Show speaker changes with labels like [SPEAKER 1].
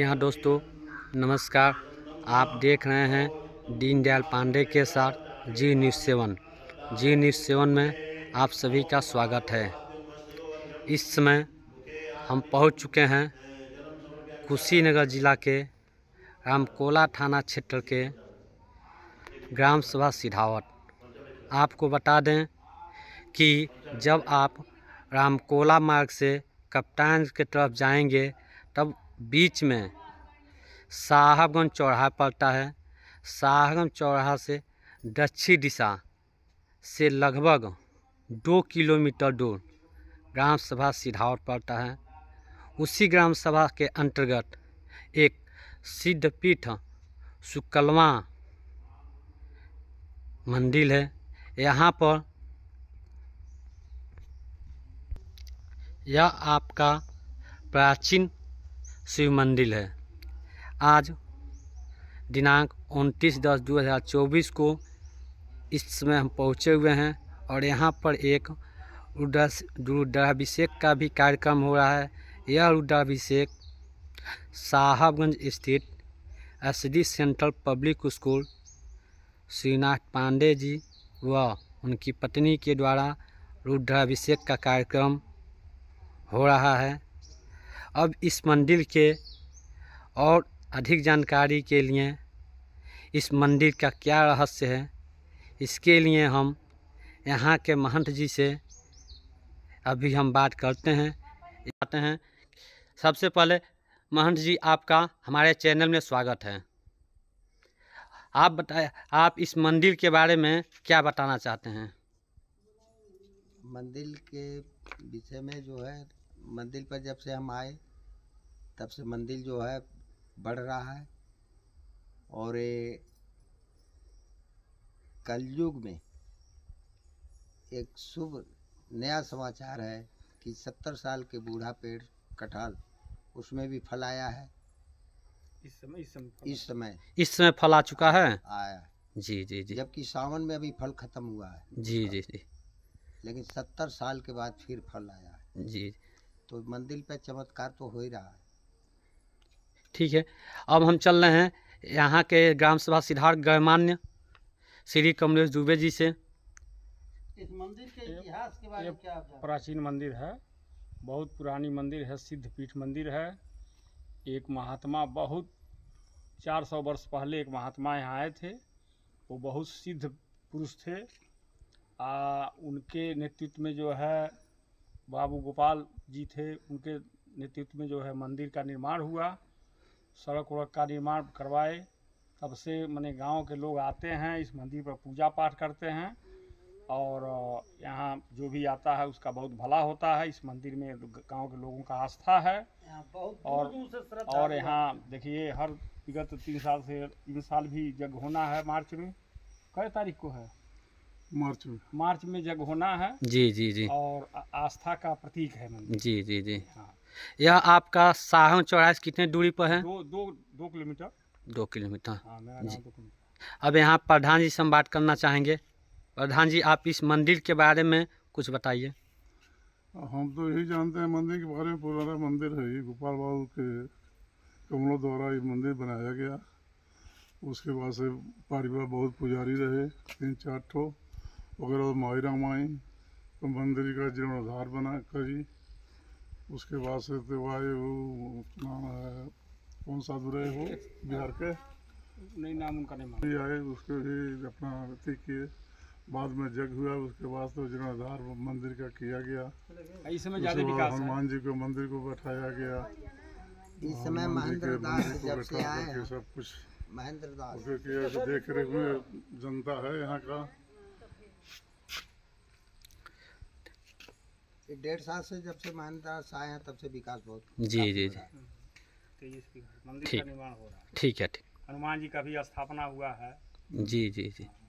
[SPEAKER 1] जी हाँ दोस्तों नमस्कार आप देख रहे हैं दीनदयाल पांडे के साथ Zee News seven Zee News seven में आप सभी का स्वागत है इस समय हम पहुंच चुके हैं कुशीनगर जिला के रामकोला थाना क्षेत्र के ग्राम सभा सिधावट आपको बता दें कि जब आप रामकोला मार्ग से कप्तान के तरफ जाएंगे तब बीच में साहबगंज चौराहा पड़ता है साहबगंज चौराहा से दक्षिण दिशा से लगभग दो किलोमीटर दूर ग्राम सभा सिधावट पड़ता है उसी ग्राम सभा के अंतर्गत एक सिद्धपीठ सुकलमा मंदिर है यहाँ पर यह आपका प्राचीन शिव मंदिर है आज दिनांक उनतीस दस दो हज़ार चौबीस को इस समय हम पहुँचे हुए हैं और यहाँ पर एक रुद्राभिषेक का भी कार्यक्रम हो रहा है यह रुद्राभिषेक साहबगंज स्थित S D central public school Shrinath Pandey ji व उनकी पत्नी के द्वारा रुद्राभिषेक का कार्यक्रम हो रहा है अब इस मंदिर के और अधिक जानकारी के लिए इस मंदिर का क्या रहस्य है इसके लिए हम यहाँ के महंत जी से अभी हम बात करते हैं आते हैं सबसे पहले महंत जी आपका हमारे चैनल में स्वागत है आप बताए आप इस मंदिर के बारे में क्या बताना चाहते हैं
[SPEAKER 2] मंदिर के विषय में जो है मंदिर पर जब से हम आए तब से मंदिर जो है बढ़ रहा है और ये कलयुग में एक शुभ नया समाचार है कि सत्तर साल के बूढ़ा पेड़ कटहल उसमें भी फल आया है इस समय इस समय इस समय
[SPEAKER 1] इस समय फल आ चुका है आया जी जी जी
[SPEAKER 2] जबकि सावन में अभी फल खत्म हुआ है जी जी जी लेकिन सत्तर साल के बाद फिर फल आया है जी तो मंदिर पे चमत्कार तो हो ही रहा है
[SPEAKER 1] ठीक है अब हम चल रहे हैं यहाँ के ग्राम सभा सिद्धार्थ गणमान्य श्री कमलेश दुबे जी से
[SPEAKER 2] इस मंदिर के इतिहास के बारे में क्या
[SPEAKER 3] प्राचीन मंदिर है बहुत पुरानी मंदिर है सिद्धपीठ मंदिर है एक महात्मा बहुत 400 वर्ष पहले एक महात्मा यहाँ आए थे वो बहुत सिद्ध पुरुष थे आ, उनके नेतृत्व में जो है बाबू गोपाल जी थे उनके नेतृत्व में जो है मंदिर का निर्माण हुआ सड़क उड़क का निर्माण करवाए तब से मैंने गांव के लोग आते हैं इस मंदिर पर पूजा पाठ करते हैं और यहाँ जो भी आता है उसका बहुत भला होता है इस मंदिर में गांव के लोगों का आस्था है
[SPEAKER 2] और और यहाँ
[SPEAKER 3] देखिए हर विगत तीन साल से तीन साल भी जग होना है मार्च में कई तारीख को है मार्च में मार्च में जग होना है जी जी जी और आस्था का प्रतीक है
[SPEAKER 1] जी जी जी हाँ यह आपका साहू चौराहे कितने दूरी पर है
[SPEAKER 3] दो दो दो किलोमीटर
[SPEAKER 1] दो किलोमीटर हाँ,
[SPEAKER 4] किलोमीटर
[SPEAKER 1] अब यहाँ प्रधान जी से हम बात करना चाहेंगे प्रधान जी आप इस मंदिर के बारे में कुछ बताइए
[SPEAKER 4] हम तो यही जानते हैं मंदिर के बारे में पुराना मंदिर है ये गोपाल बाबू के कमलों द्वारा ये मंदिर बनाया गया उसके बाद से पारिवार बहुत पुजारी रहे तीन चार ठो वगैरह और माहिराम आई तो मंदिर का जीर्णोद्धार बना करी उसके बाद से तो आए वो नाम है कौन सा दुरे हो बिहार के
[SPEAKER 3] नहीं नाम उनका नहीं भी
[SPEAKER 4] आए उसके भी अपना अति किए बाद में जग हुआ उसके बाद तो जीर्णोद्धार मंदिर का किया गया हाँ, इस समय ज्यादा विकास हनुमान जी को मंदिर को बैठाया गया इस समय महेंद्र दास जब से आए सब कुछ
[SPEAKER 2] महेंद्र दास देख रेख में
[SPEAKER 4] जनता है यहाँ का
[SPEAKER 2] डेढ़ साल से जब से मान्यता आए हैं तब से विकास बहुत जी जी जी तो
[SPEAKER 3] मंदिर का निर्माण हो रहा है ठीक है
[SPEAKER 1] ठीक
[SPEAKER 2] हनुमान
[SPEAKER 3] जी का भी स्थापना हुआ है
[SPEAKER 1] जी जी जी